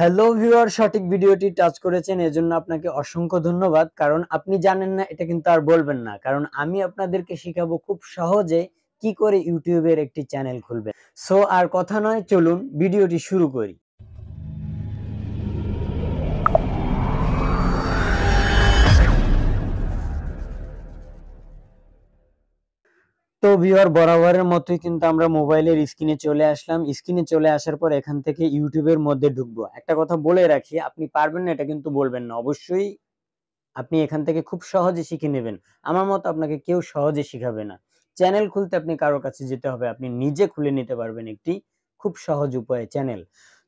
Hello viewer সঠিক ভিডিওটি touch করেছেন এজন্য আপনাকে অসংখ্য ধন্যবাদ কারণ আপনি জানেন না এটা কিন্তু আর বলবেন না কারণ আমি আপনাদেরকে শিখাবো খুব সহজে কি করে ইউটিউবের একটি চ্যানেল খুলবে সো আর কথা নয় চলুন ভিডিওটি শুরু করি তো ভিওর বরাবরের মতোই কিন্তু আমরা মোবাইলের স্ক্রিনে চলে আসলাম স্ক্রিনে চলে আসার পর এখান থেকে ইউটিউবের মধ্যে ঢুকবো একটা কথা বলে রাখি আপনি পারবেন না এটা কিন্তু বলবেন না অবশ্যই আপনি এখান থেকে খুব সহজে শিখে নেবেন আমার মতো আপনাকে কেউ সহজে শিখাবে না চ্যানেল খুলতে আপনি কারোর কাছে যেতে হবে আপনি নিজে খুলে নিতে পারবেন একটি খুব সহজ উপায়ে চ্যানেল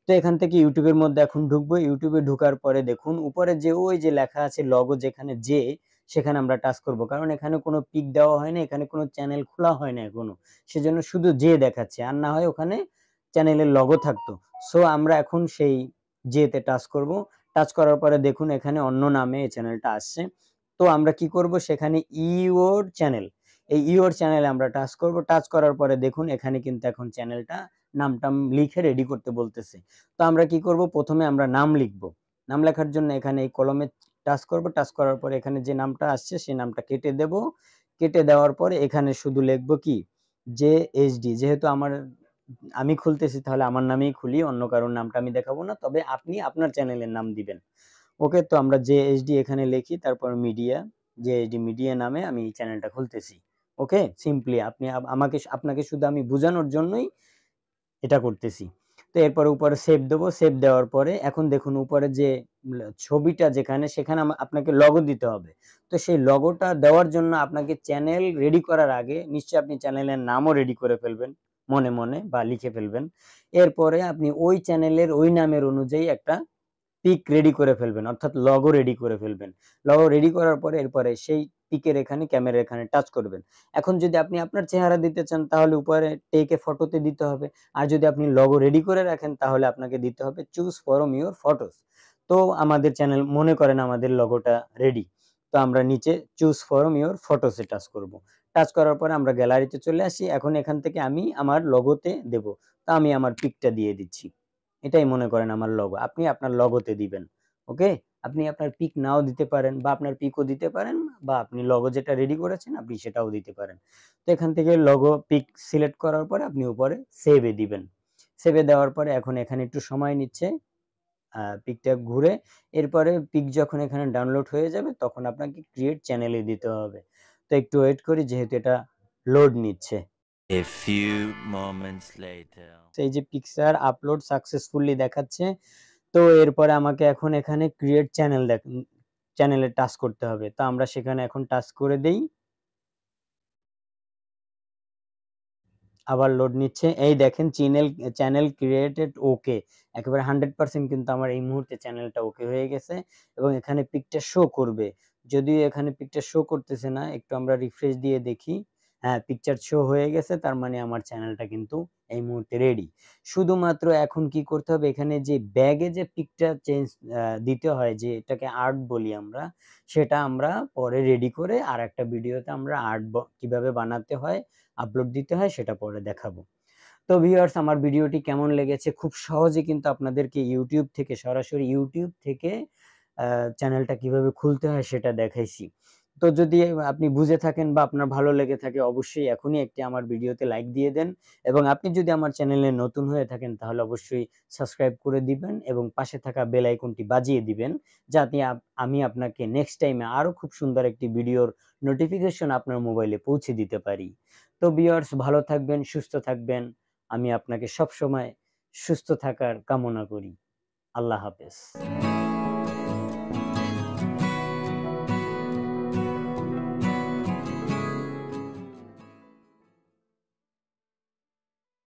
তো এখান থেকে ইউটিউবের মধ্যে এখন ঢুকবো ইউটিউবে ঢুকার পরে দেখুন উপরে যে ওই যে লেখা আছে লগো যেখানে যে সেখানে আমরা টাচ করব কারণ এখানে কোনো পিক দেওয়া হয় না এখানে কোনো চ্যানেল খোলা হয় না এখনো সেজন্য শুধু যে দেখাচ্ছে আর না হয় ওখানে চ্যানেলের লগো থাকতো সো আমরা এখন সেই তে টাচ করব টাচ করার পরে দেখুন এখানে অন্য নামে এই চ্যানেলটা আসছে তো আমরা কি করব সেখানে ইওর e চ্যানেল এই ইওর e চ্যানেলে আমরা টাচ করব টাচ করার পরে দেখুন এখানে কিন্তু এখন চ্যানেলটা নাম টাম লিখে রেডি করতে বলতেছে তো আমরা কি করব প্রথমে আমরা নাম লিখব নাম লেখার জন্য এখানে এই কলমে টাচ করব টাচ করার পরে এখানে যে নামটা আসছে সেই নামটা কেটে দেব কেটে দেওয়ার পরে এখানে শুধু লিখব কি যে এইচডি যেহেতু আমার আমি খুলতেছি তাহলে আমার নামেই খুলি অন্য কারোর নামটা আমি দেখাবো না তবে আপনি আপনার চ্যানেলের নাম দিবেন ওকে তো আমরা যে এইচডি এখানে লিখি তারপর মিডিয়া যে এইচডি মিডিয়া নামে আমি এই চ্যানেলটা খুলতেছি ওকে সিম্পলি আপনি আমাকে আপনাকে শুধু আমি বোঝানোর জন্যই এটা করতেছি তো এরপর উপরে সেভ দেবো সেভ দেওয়ার পরে এখন দেখুন উপরে যে ছবিটা যেখানে সেখানে আপনাকে লগো দিতে হবে তো সেই লগোটা দেওয়ার জন্য আপনাকে চ্যানেল রেডি করার আগে নিশ্চয়ই আপনি চ্যানেলের নামও রেডি করে ফেলবেন মনে মনে বা লিখে ফেলবেন এরপরে আপনি ওই চ্যানেলের ওই নামের অনুযায়ী একটা পিক রেডি করে ফেলবেন অর্থাৎ লগও রেডি করে ফেলবেন লগও রেডি করার পরে এরপরে সেই পিকের এখানে ক্যামেরা এখানে টাচ করবেন এখন যদি আপনি আপনার চেহারা দিতে চান তাহলে উপরে টেকে ফটোতে দিতে হবে আর যদি আপনি লগও রেডি করে রাখেন তাহলে আপনাকে দিতে হবে চুজ ফরম ইউর ফটোস তো আমাদের চ্যানেল মনে করেন আমাদের লগোটা রেডি তো আমরা নিচে চুজ ফরম ইউর ফটোসে টাচ করব। টাচ করার পরে আমরা গ্যালারিতে চলে আসি এখন এখান থেকে আমি আমার লগোতে দেব তা আমি আমার পিকটা দিয়ে দিচ্ছি এটাই মনে করেন আমার লগো আপনি আপনার লগোতে দিবেন ওকে আপনি আপনার পিক নাও দিতে পারেন বা আপনার পিকও দিতে পারেন বা আপনি লগো যেটা রেডি করেছেন আপনি সেটাও দিতে পারেন তো এখান থেকে লগো পিক সিলেক্ট করার পরে আপনি উপরে সেভে দিবেন সেভে দেওয়ার পরে এখন এখানে একটু সময় নিচ্ছে পিকটা ঘুরে এরপরে পিক যখন এখানে ডাউনলোড হয়ে যাবে তখন আপনাকে ক্রিয়েট চ্যানেলে দিতে হবে তো একটু ওয়েট করি যেহেতু এটা লোড নিচ্ছে A few moments later. এই যে পিকচার আপলোড সাকসেসফুলি দেখাচ্ছে তো এরপরে আমাকে এখন এখানে ক্রিয়েট চ্যানেল দেখ চ্যানেলে টাচ করতে হবে তো আমরা সেখানে এখন টাচ করে দেই আবার লোড নিচ্ছে এই দেখেন চ্যানেল চ্যানেল ক্রিয়েটেড ওকে একেবারে হান্ড্রেড পার্সেন্ট কিন্তু আমার এই মুহূর্তে চ্যানেলটা ওকে হয়ে গেছে এবং এখানে পিকটা শো করবে যদিও এখানে পিকটা শো করতেছে না একটু আমরা রিফ্রেশ দিয়ে দেখি হ্যাঁ পিকচার শো হয়ে গেছে তার মানে আমার চ্যানেলটা কিন্তু এই মুহূর্তে রেডি শুধুমাত্র এখন কি করতে হবে এখানে যে ব্যাগে যে পিকচার চেঞ্জ দিতে হয় যে এটাকে আর্ট বলি আমরা সেটা আমরা পরে রেডি করে আর একটা ভিডিওতে আমরা আর্ট কিভাবে বানাতে হয় আপলোড দিতে হয় সেটা পরে দেখাবো তো ভিউয়ার্স আমার ভিডিওটি কেমন লেগেছে খুব সহজে কিন্তু আপনাদেরকে ইউটিউব থেকে সরাসরি ইউটিউব থেকে চ্যানেলটা কিভাবে খুলতে হয় সেটা দেখাইছি তো যদি আপনি বুঝে থাকেন বা আপনার ভালো লেগে থাকে অবশ্যই এখনই একটি আমার ভিডিওতে লাইক দিয়ে দেন এবং আপনি যদি আমার চ্যানেলে নতুন হয়ে থাকেন তাহলে অবশ্যই সাবস্ক্রাইব করে দিবেন এবং পাশে থাকা বেল আইকনটি বাজিয়ে দিবেন যাতে আমি আপনাকে নেক্সট টাইমে আরও খুব সুন্দর একটি ভিডিওর নোটিফিকেশন আপনার মোবাইলে পৌঁছে দিতে পারি তো বিয়ার্স ভালো থাকবেন সুস্থ থাকবেন আমি আপনাকে সবসময় সুস্থ থাকার কামনা করি আল্লাহ হাফেজ